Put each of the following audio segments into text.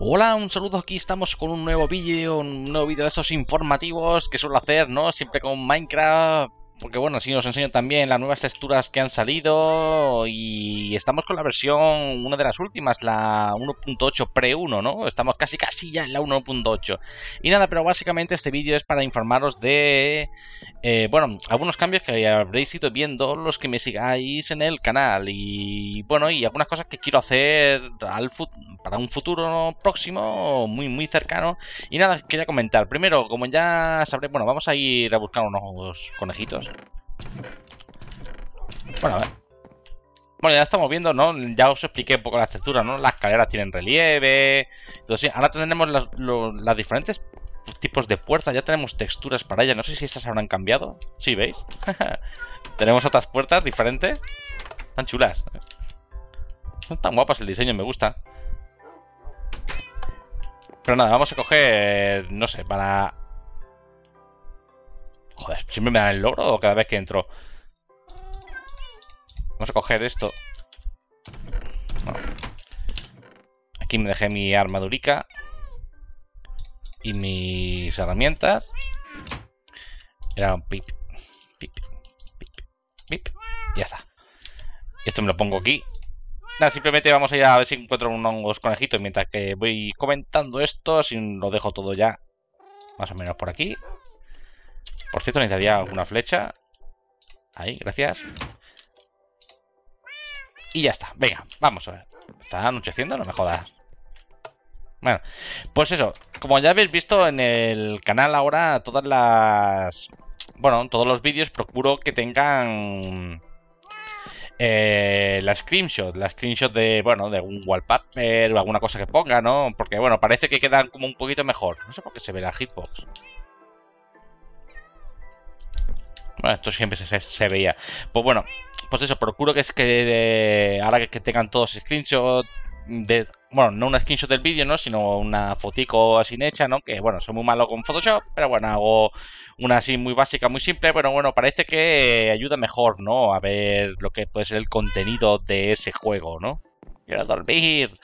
Hola, un saludo, aquí estamos con un nuevo vídeo, un nuevo vídeo de estos informativos que suelo hacer, ¿no? Siempre con Minecraft, porque bueno, así os enseño también las nuevas texturas que han salido y estamos con la versión, una de las últimas, la 1.8 pre-1, ¿no? Estamos casi casi ya en la 1.8. Y nada, pero básicamente este vídeo es para informaros de, eh, bueno, algunos cambios que habréis ido viendo los que me sigáis en el canal y bueno, y algunas cosas que quiero hacer para un futuro próximo, muy muy cercano. Y nada, quería comentar, primero, como ya sabré, bueno, vamos a ir a buscar unos conejitos bueno, a ver. Bueno, ya estamos viendo, ¿no? Ya os expliqué un poco las texturas, ¿no? Las escaleras tienen relieve. Entonces, ahora tenemos las, diferentes tipos de puertas, ya tenemos texturas para ellas. No sé si estas habrán cambiado. Sí, ¿veis? tenemos otras puertas diferentes. Están chulas. ¿eh? Son tan guapas el diseño, me gusta. Pero nada, vamos a coger, no sé, para Joder, siempre me dan el logro cada vez que entro. Vamos a coger esto. Aquí me dejé mi armadurica. Y mis herramientas. Era un pip, pip, pip, pip. Y ya está. Esto me lo pongo aquí. Nada, simplemente vamos a ir a ver si encuentro unos conejitos mientras que voy comentando esto. Si lo dejo todo ya más o menos por aquí. Por cierto, necesitaría una flecha. Ahí, gracias. Y ya está. Venga, vamos a ver. ¿Está anocheciendo? No me jodas. Bueno, pues eso. Como ya habéis visto en el canal ahora, todas las... Bueno, todos los vídeos procuro que tengan... Eh, la screenshot, la screenshot de, bueno, de un wallpaper o alguna cosa que ponga, ¿no? Porque, bueno, parece que quedan como un poquito mejor. No sé por qué se ve la hitbox. Bueno, esto siempre se, veía. Pues bueno, pues eso, procuro que es que ahora que, tengan todos screenshots bueno, no una screenshot del vídeo, ¿no? Sino una fotico así hecha, ¿no? Que bueno, soy muy malo con Photoshop, pero bueno, hago una así muy básica, muy simple, pero bueno, parece que ayuda mejor, ¿no? A ver lo que puede ser el contenido de ese juego, ¿no? Quiero dormir.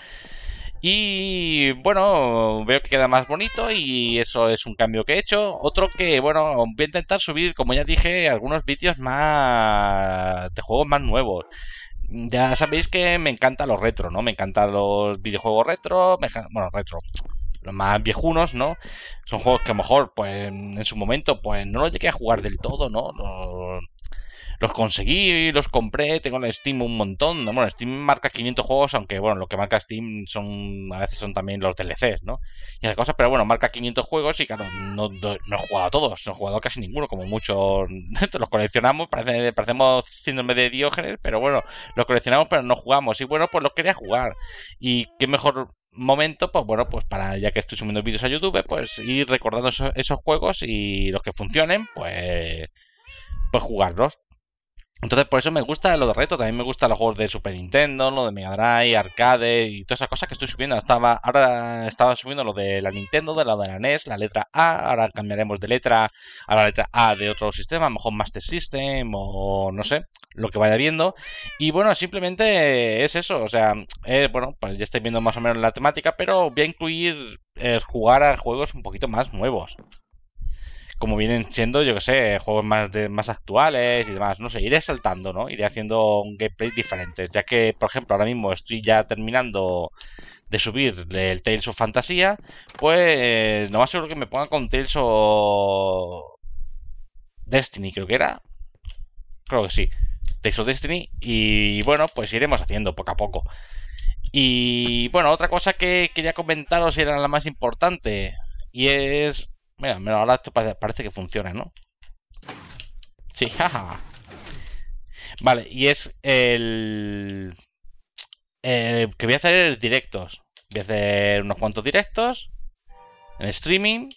Y bueno, veo que queda más bonito y eso es un cambio que he hecho. Otro que, bueno, voy a intentar subir, como ya dije, algunos vídeos más de juegos más nuevos. Ya sabéis que me encanta los retro, ¿no? Me encantan los videojuegos retro, bueno, retro, los más viejunos, ¿no? Son juegos que a lo mejor, pues, en su momento, pues, no los llegué a jugar del todo, ¿no? los conseguí, los compré, tengo en Steam un montón. Bueno, Steam marca 500 juegos, aunque bueno, lo que marca Steam son a veces son también los DLCs, ¿no? Y esas cosas, pero bueno, marca 500 juegos y claro, no, no, he jugado a todos, no he jugado a casi ninguno, como muchos los coleccionamos, parece, parecemos síndrome de Diógenes, pero bueno, los coleccionamos pero no jugamos. Y bueno, pues los quería jugar. Y qué mejor momento, pues bueno, pues para ya que estoy subiendo vídeos a YouTube, pues ir recordando esos, esos juegos y los que funcionen, pues pues jugarlos. Entonces, por eso me gusta lo de reto. También me gusta los juegos de Super Nintendo, lo de Mega Drive, arcade y todas esas cosas que estoy subiendo. Estaba, ahora estaba subiendo lo de la Nintendo, de la de la NES, la letra A. Ahora cambiaremos de letra a la letra A de otro sistema, mejor Master System o no sé, lo que vaya viendo. Y bueno, simplemente es eso. O sea, eh, bueno, pues ya estoy viendo más o menos la temática, pero voy a incluir eh, jugar a juegos un poquito más nuevos como vienen siendo, yo que sé, juegos más, más actuales y demás. No sé, iré saltando, ¿no? Iré haciendo un gameplay diferente. Ya que, por ejemplo, ahora mismo estoy ya terminando de subir del Tales of Fantasía, pues no más seguro que me ponga con Tales of Destiny, creo que era. Creo que sí. Tales of Destiny. Y bueno, pues iremos haciendo poco a poco. Y bueno, otra cosa que quería comentaros y era la más importante. Y es Mira, ahora esto parece que funciona, ¿no? Sí, jaja. Vale, y es el... Eh, que voy a hacer directos. Voy a hacer unos cuantos directos en streaming.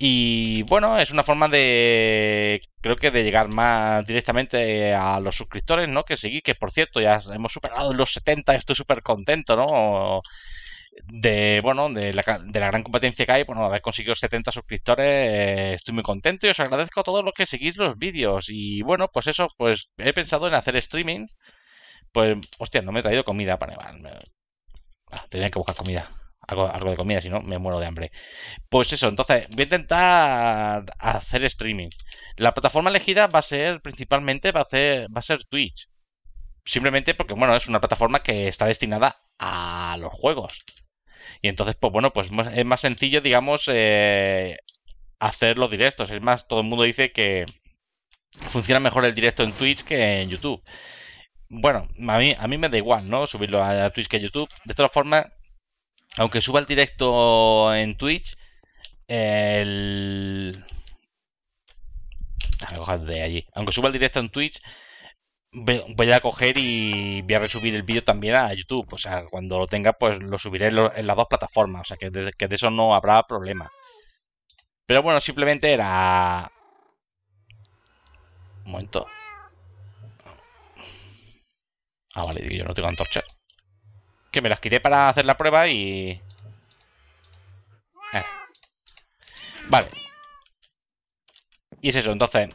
Y bueno, es una forma de, creo que de llegar más directamente a los suscriptores, ¿no? Que seguir, que por cierto, ya hemos superado los 70, estoy súper contento, ¿no? de bueno de la, gran competencia que hay, bueno, pues, haber conseguido 70 suscriptores, eh, estoy muy contento y os agradezco a todos los que seguís los vídeos. Y bueno, pues eso, pues he pensado en hacer streaming. Pues, hostia, no me he traído comida para ah, tenía que buscar comida. Algo, algo de comida, si no, me muero de hambre. Pues eso, entonces voy a intentar hacer streaming. La plataforma elegida va a ser principalmente va a ser, va a ser Twitch. Simplemente porque, bueno, es una plataforma que está destinada a los juegos. Y entonces, pues bueno, pues es más sencillo, digamos, eh, hacer los directos. Es más, todo el mundo dice que funciona mejor el directo en Twitch que en YouTube. Bueno, a mí, a mí me da igual, ¿no? Subirlo a Twitch que a YouTube. De todas formas, aunque suba el directo en Twitch, el... Ah, de allí. Aunque suba el directo en Twitch, voy a coger y voy a resubir el vídeo también a YouTube. O sea, cuando lo tenga, pues lo subiré en las dos plataformas. O sea, que de, eso no habrá problema. Pero bueno, simplemente era... Un momento. Ah, vale, yo no tengo antorcha. Que me las quité para hacer la prueba y... Eh. Vale. Y es eso, entonces...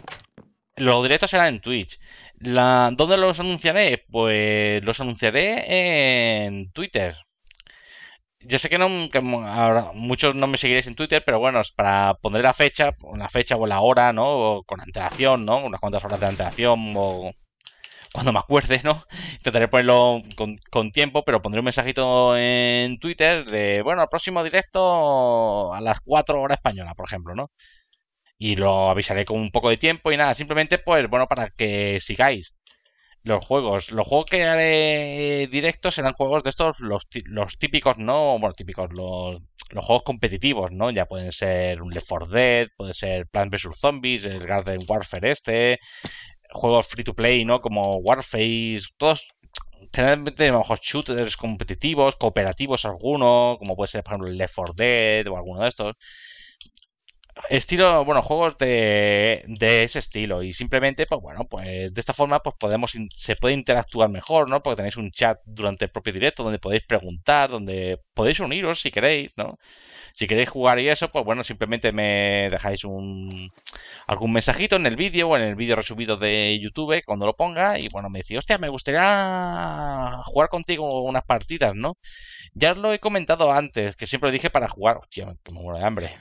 Los directos serán en Twitch. La, ¿Dónde los anunciaré? Pues los anunciaré en Twitter. Yo sé que, no, ahora muchos no me seguiréis en Twitter, pero bueno, es para poner la fecha, la fecha o la hora, ¿no? con antelación, ¿no? Unas cuantas horas de antelación o cuando me acuerde, ¿no? Intentaré ponerlo con, tiempo, pero pondré un mensajito en Twitter de, bueno, el próximo directo a las 4 horas españolas, por ejemplo, ¿no? y lo avisaré con un poco de tiempo y nada, simplemente pues bueno, para que sigáis los juegos. Los juegos que haré directos serán juegos de estos, los, los típicos, ¿no? Bueno, típicos, los, los juegos competitivos, ¿no? Ya pueden ser un Left 4 Dead, puede ser Plants vs. Zombies, el Garden Warfare este, juegos free to play, ¿no? Como Warface, todos generalmente mejor shooters competitivos, cooperativos algunos, como puede ser por ejemplo el Left 4 Dead o alguno de estos estilo, bueno, juegos de, de, ese estilo. Y simplemente, pues bueno, pues de esta forma, pues podemos, se puede interactuar mejor, ¿no? Porque tenéis un chat durante el propio directo donde podéis preguntar, donde podéis uniros si queréis, ¿no? Si queréis jugar y eso, pues bueno, simplemente me dejáis un algún mensajito en el vídeo o en el vídeo resumido de YouTube cuando lo ponga y bueno, me decís, hostia, me gustaría jugar contigo unas partidas, ¿no? Ya lo he comentado antes, que siempre dije para jugar, hostia, pues me muero de hambre.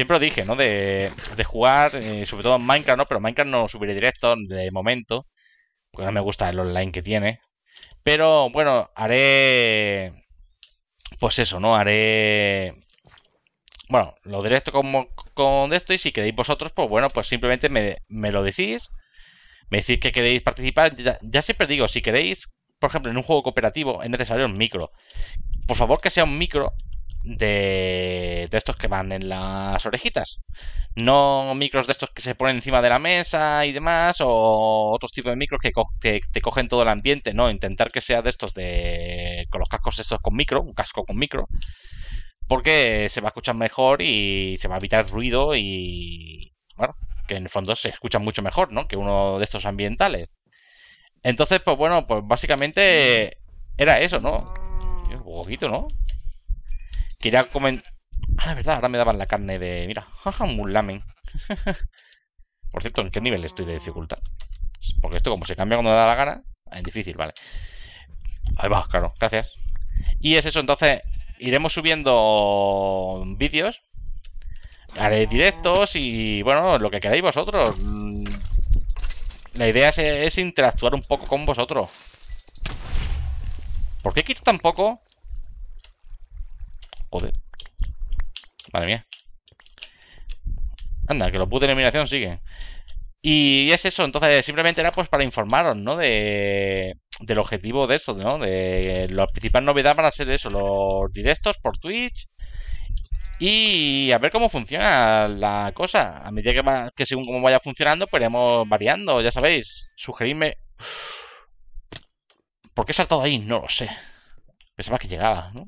Siempre lo dije, ¿no? De, jugar, eh, sobre todo en Minecraft, ¿no? Pero Minecraft no subiré directo de momento. Porque no me gusta el online que tiene. Pero bueno, haré. Pues eso, ¿no? Haré. Bueno, lo directo como, con esto. Y si queréis vosotros, pues bueno, pues simplemente me, lo decís. Me decís que queréis participar. ya siempre digo, si queréis, por ejemplo, en un juego cooperativo es necesario un micro. Por favor, que sea un micro de, estos que van en las orejitas. No micros de estos que se ponen encima de la mesa y demás, o otros tipos de micros que, te cogen todo el ambiente, no, intentar que sea de estos de con los cascos estos con micro, un casco con micro, porque se va a escuchar mejor y se va a evitar ruido y bueno, que en el fondo se escucha mucho mejor, ¿no? Que uno de estos ambientales. Entonces, pues bueno, pues básicamente era eso, ¿no? Un poquito, ¿no? Quería comentar... Ah, verdad, ahora me daban la carne de... Mira, jaja, lamen. Por cierto, ¿en qué nivel estoy de dificultad? Porque esto como se cambia cuando me da la gana, es difícil, vale. Ahí va, claro, gracias. Y es eso, entonces iremos subiendo vídeos. Haré directos y, bueno, lo que queráis vosotros. La idea es, es interactuar un poco con vosotros. ¿Por qué quito tan poco? Joder. Madre mía. Anda, que los putos de eliminación siguen. Y es eso, entonces simplemente era pues para informaros, ¿no? De, del objetivo de esto, ¿no? De las principales novedades van a ser eso, los directos por Twitch y a ver cómo funciona la cosa. A medida que, según cómo vaya funcionando, pues iremos variando, ya sabéis. Sugeridme... ¿Por qué he saltado ahí? No lo sé. Pensaba que llegaba, ¿no?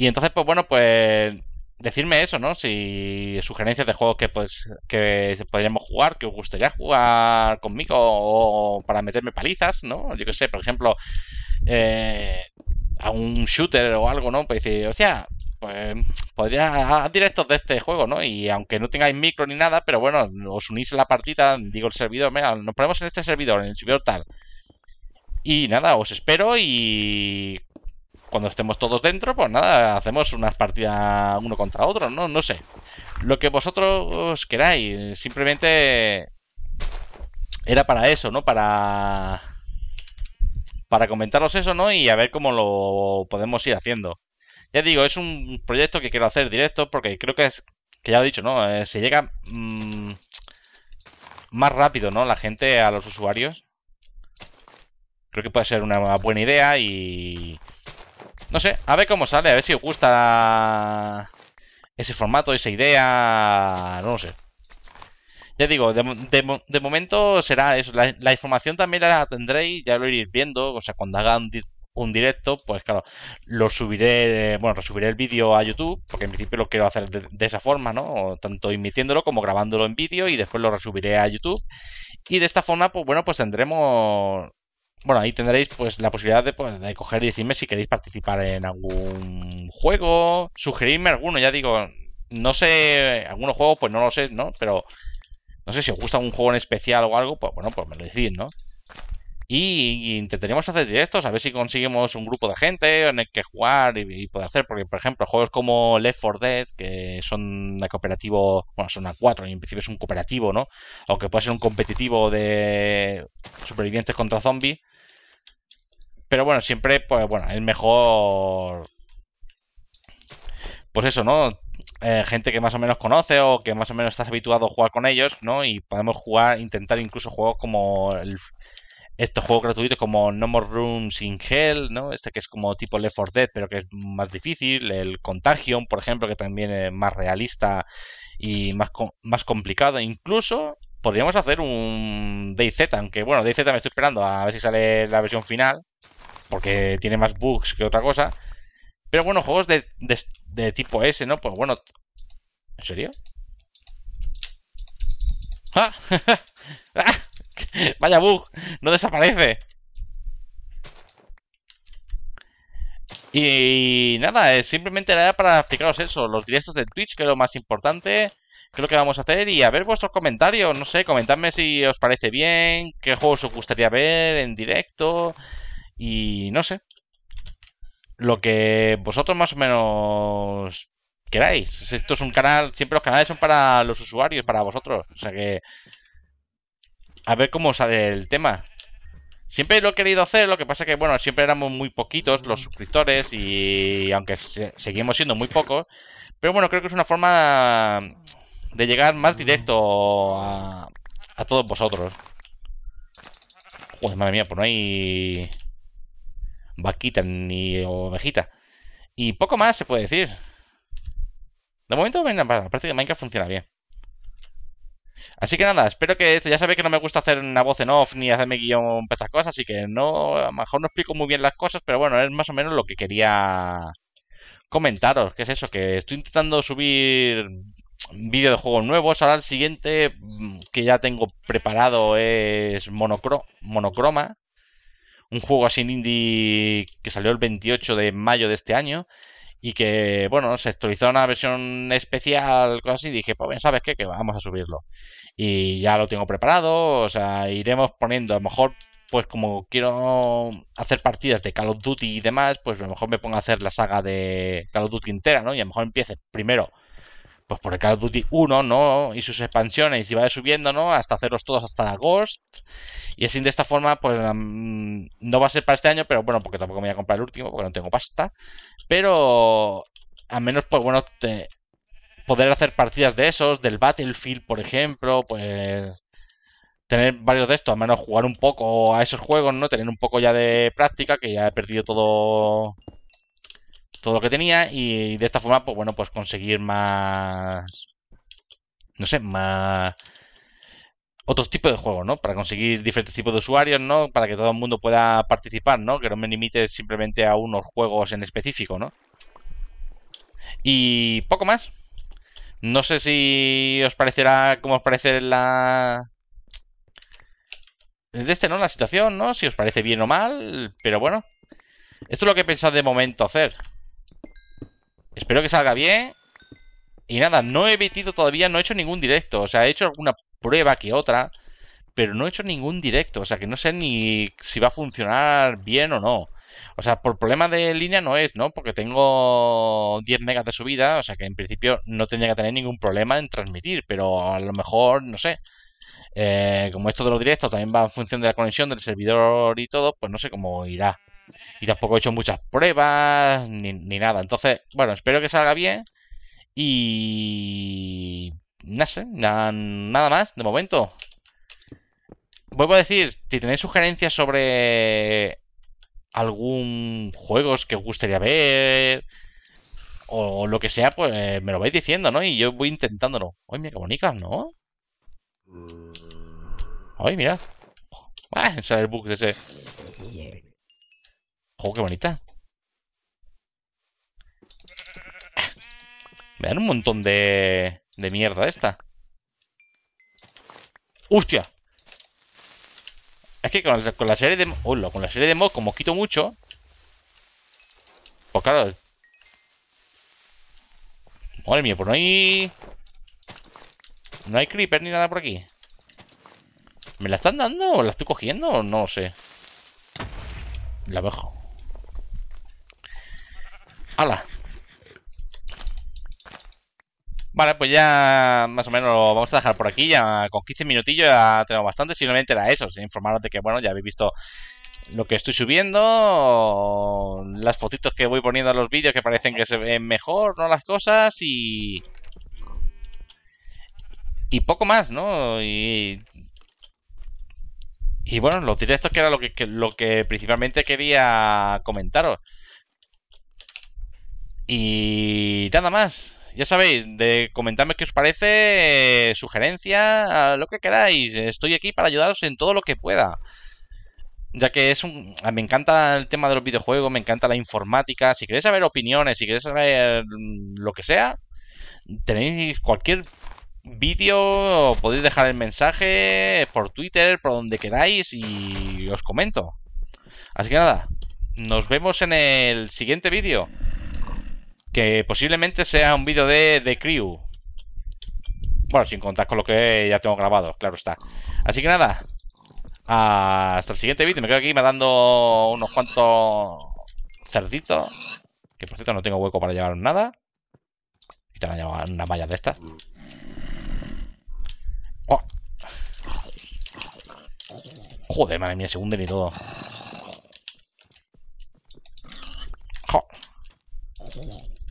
Y entonces, pues bueno, pues decirme eso, ¿no? Si sugerencias de juegos que pues que podríamos jugar, que os gustaría jugar conmigo o para meterme palizas, ¿no? Yo qué sé, por ejemplo, eh, a un shooter o algo, ¿no? Pues decir, o sea, pues podría a directos de este juego, ¿no? Y aunque no tengáis micro ni nada, pero bueno, os unís a la partida, digo el servidor, mira, nos ponemos en este servidor, en el servidor tal. Y nada, os espero y cuando estemos todos dentro, pues nada, hacemos unas partidas uno contra otro, ¿no? No sé. Lo que vosotros queráis. Simplemente era para eso, ¿no? Para... Para comentaros eso, ¿no? Y a ver cómo lo podemos ir haciendo. Ya digo, es un proyecto que quiero hacer directo porque creo que es... Que ya lo he dicho, ¿no? Eh, se llega mm, más rápido, ¿no? La gente a los usuarios. Creo que puede ser una buena idea y no sé, a ver cómo sale, a ver si os gusta ese formato, esa idea, no lo sé. Ya digo, de, momento será eso. La, información también la tendréis, ya lo iréis viendo. O sea, cuando haga un, directo, pues claro, lo subiré, bueno, resubiré el vídeo a YouTube, porque en principio lo quiero hacer de, esa forma, ¿no? tanto emitiéndolo como grabándolo en vídeo y después lo resubiré a YouTube. Y de esta forma, pues bueno, pues tendremos bueno, ahí tendréis pues la posibilidad de, pues, de coger y decirme si queréis participar en algún juego, sugerirme alguno, ya digo, no sé, algunos juegos pues no lo sé, ¿no? Pero no sé si os gusta algún juego en especial o algo, pues bueno, pues me lo decís, ¿no? Y, intentaremos hacer directos, a ver si conseguimos un grupo de gente en el que jugar y, poder hacer, porque por ejemplo juegos como Left 4 Dead, que son de cooperativo, bueno, son a cuatro y en principio es un cooperativo, ¿no? Aunque puede ser un competitivo de supervivientes contra zombies, pero bueno, siempre, pues bueno, el mejor. Pues eso, ¿no? Eh, gente que más o menos conoce o que más o menos estás habituado a jugar con ellos, ¿no? Y podemos jugar, intentar incluso juegos como estos juegos gratuitos como No More Rooms in Hell, ¿no? Este que es como tipo Left 4 Dead, pero que es más difícil. El Contagion, por ejemplo, que también es más realista y más, más complicado. Incluso podríamos hacer un DayZ, aunque bueno, DayZ me estoy esperando a ver si sale la versión final porque tiene más bugs que otra cosa. Pero bueno, juegos de, tipo S, ¿no? Pues bueno... ¿En serio? ¡Ah! ¡Ah! Vaya bug, no desaparece. Y nada, eh, simplemente era para explicaros eso, los directos de Twitch, que es lo más importante, creo que vamos a hacer, y a ver vuestros comentarios, no sé, comentadme si os parece bien, qué juegos os gustaría ver en directo, y no sé. Lo que vosotros más o menos queráis. Esto es un canal, siempre los canales son para los usuarios, para vosotros. O sea que... A ver cómo sale el tema. Siempre lo he querido hacer, lo que pasa que, bueno, siempre éramos muy poquitos los suscriptores y aunque seguimos siendo muy pocos, pero bueno, creo que es una forma de llegar más directo a, a todos vosotros. Joder, madre mía, pues no hay vaquita ni ovejita. Y poco más se puede decir. De momento, la parte de Minecraft funciona bien. Así que nada, espero que Ya sabéis que no me gusta hacer una voz en off ni hacerme guión para estas cosas, así que no, a lo mejor no explico muy bien las cosas, pero bueno, es más o menos lo que quería comentaros. Que es eso? Que estoy intentando subir vídeo de juegos nuevos. Ahora el siguiente mm, que ya tengo preparado es monocro monocroma un juego así en indie que salió el 28 de mayo de este año y que, bueno, se actualizó una versión especial, cosas así, dije, pues bien, ¿sabes qué? Que vamos a subirlo. Y ya lo tengo preparado, o sea, iremos poniendo, a lo mejor, pues como quiero hacer partidas de Call of Duty y demás, pues a lo mejor me pongo a hacer la saga de Call of Duty entera, ¿no? Y a lo mejor empiece primero pues por el Call of Duty 1, ¿no? Y sus expansiones y va subiendo, ¿no? Hasta hacerlos todos hasta Ghost. Y así de esta forma, pues mm, no va a ser para este año, pero bueno, porque tampoco me voy a comprar el último, porque no tengo pasta. Pero al menos, pues bueno, te, poder hacer partidas de esos, del Battlefield, por ejemplo, pues tener varios de estos, al menos jugar un poco a esos juegos, ¿no? Tener un poco ya de práctica, que ya he perdido todo todo lo que tenía y de esta forma, pues bueno, pues conseguir más, no sé, más Otro tipo de juegos, ¿no? Para conseguir diferentes tipos de usuarios, ¿no? Para que todo el mundo pueda participar, ¿no? Que no me limite simplemente a unos juegos en específico, ¿no? Y poco más. No sé si os parecerá, Como os parece la... De este, ¿no? La situación, ¿no? Si os parece bien o mal, pero bueno. Esto es lo que he pensado de momento hacer. Espero que salga bien. Y nada, no he metido todavía, no he hecho ningún directo. O sea, he hecho alguna prueba que otra, pero no he hecho ningún directo. O sea, que no sé ni si va a funcionar bien o no. O sea, por problema de línea no es, ¿no? Porque tengo 10 megas de subida, o sea que en principio no tendría que tener ningún problema en transmitir, pero a lo mejor, no sé. Eh, como esto de los directos también va en función de la conexión del servidor y todo, pues no sé cómo irá y tampoco he hecho muchas pruebas ni, ni nada. Entonces, bueno, espero que salga bien y... No sé, nada más de momento. Vuelvo a decir, si tenéis sugerencias sobre algún juegos que os gustaría ver o lo que sea, pues eh, me lo vais diciendo, ¿no? Y yo voy intentándolo. Ay, mira qué bonita, ¿no? Mm. Ay, mira. Ah, sale el bug de ese. ¡Oh, qué bonita! Me dan un montón de, de mierda esta. ¡Hostia! Es que con, la serie de... con la serie de mods, como quito mucho... Pues claro... Madre mía, pues no hay... No hay creeper ni nada por aquí. ¿Me la están dando o la estoy cogiendo? No lo sé. La bajo. ¡Hala! Vale, pues ya más o menos lo vamos a dejar por aquí. Ya con 15 minutillos ya tenemos bastante. Simplemente era eso, informaros de que, bueno, ya habéis visto lo que estoy subiendo, las fotitos que voy poniendo a los vídeos que parecen que se ven mejor, ¿no? Las cosas y... Y poco más, ¿no? Y... Y bueno, los directos que era lo que lo que principalmente quería comentaros. Y nada más. Ya sabéis, de comentarme qué os parece, sugerencias, eh, sugerencia, lo que queráis. Estoy aquí para ayudaros en todo lo que pueda. Ya que es un. Ah, me encanta el tema de los videojuegos, me encanta la informática. Si queréis saber opiniones, si queréis saber mm, lo que sea, tenéis cualquier vídeo, podéis dejar el mensaje por Twitter, por donde queráis y os comento. Así que nada, nos vemos en el siguiente vídeo que posiblemente sea un vídeo de, de Crew. Bueno, sin contar con lo que ya tengo grabado, claro está. Así que nada, hasta el siguiente vídeo. Me quedo aquí dando unos cuantos cerditos. Que por cierto no tengo hueco para llevar nada. Y te van a llevar unas mallas de estas. Oh. Joder, madre mía, se hunden y todo.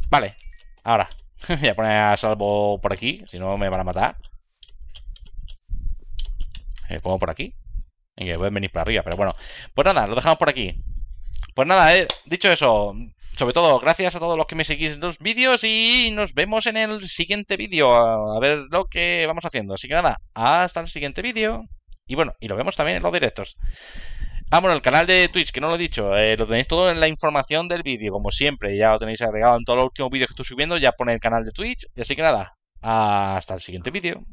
Vale, ahora. Voy a poner a salvo por aquí, si no me van a matar. Me pongo por aquí. Y a venir para arriba, pero bueno. Pues nada, lo dejamos por aquí. Pues nada, eh, dicho eso, sobre todo, gracias a todos los que me seguís en los vídeos y nos vemos en el siguiente vídeo, a ver lo que vamos haciendo. Así que nada, hasta el siguiente vídeo. Y bueno, y lo vemos también en los directos. Ah, bueno, el canal de Twitch, que no lo he dicho, eh, lo tenéis todo en la información del vídeo, como siempre, ya lo tenéis agregado en todos los últimos vídeos que estoy subiendo, ya pone el canal de Twitch, y así que nada, hasta el siguiente vídeo.